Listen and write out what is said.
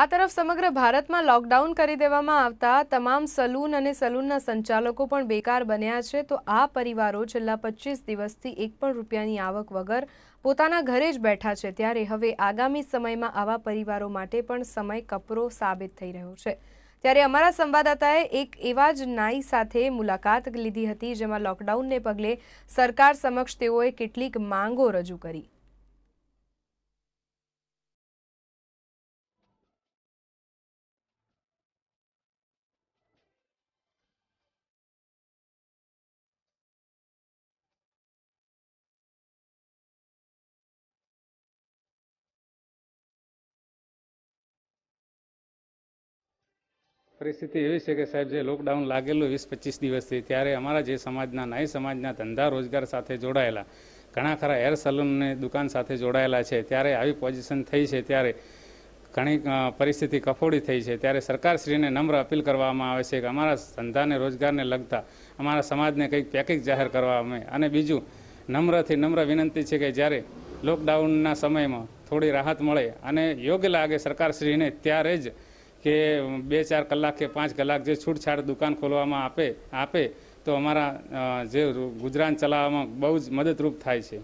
આ તરફ સમગ્ર ભારતમાં લોકડાઉન કરી દેવામાં આવતા તમામ સલૂન અને સલૂનના સંચાલકો પણ બેકાર બન્યા છે તો આ પરિવારો છેલ્લા પચીસ દિવસથી એક પણ રૂપિયાની આવક વગર પોતાના ઘરે જ બેઠા છે ત્યારે હવે આગામી સમયમાં આવા પરિવારો માટે પણ સમય કપરો સાબિત થઈ રહ્યો છે ત્યારે અમારા સંવાદદાતાએ એક એવા જ નાઈ સાથે મુલાકાત લીધી હતી જેમાં લોકડાઉનને પગલે સરકાર સમક્ષ તેઓએ કેટલીક માંગો રજૂ કરી પરિસ્થિતિ એવી છે કે સાહેબ જે લોકડાઉન લાગેલું વીસ પચીસ દિવસથી ત્યારે અમારા જે સમાજના નાઈ સમાજના ધંધા રોજગાર સાથે જોડાયેલા ઘણા ખરા હેર સલૂનની દુકાન સાથે જોડાયેલા છે ત્યારે આવી પોઝિશન થઈ છે ત્યારે ઘણી પરિસ્થિતિ કફોડી થઈ છે ત્યારે સરકારશ્રીને નમ્ર અપીલ કરવામાં આવે છે કે અમારા ધંધાને રોજગારને લગતા અમારા સમાજને કંઈક પેકેજ જાહેર કરવા અમે અને બીજું નમ્રથી નમ્ર વિનંતી છે કે જ્યારે લોકડાઉનના સમયમાં થોડી રાહત મળે અને યોગ્ય લાગે સરકારશ્રીને ત્યારે જ કે બે ચાર કલાક કે પાંચ કલાક જે છૂટછાટ દુકાન ખોલવામાં આપે આપે તો અમારા જે ગુજરાન ચલાવવામાં બહુ જ મદદરૂપ થાય છે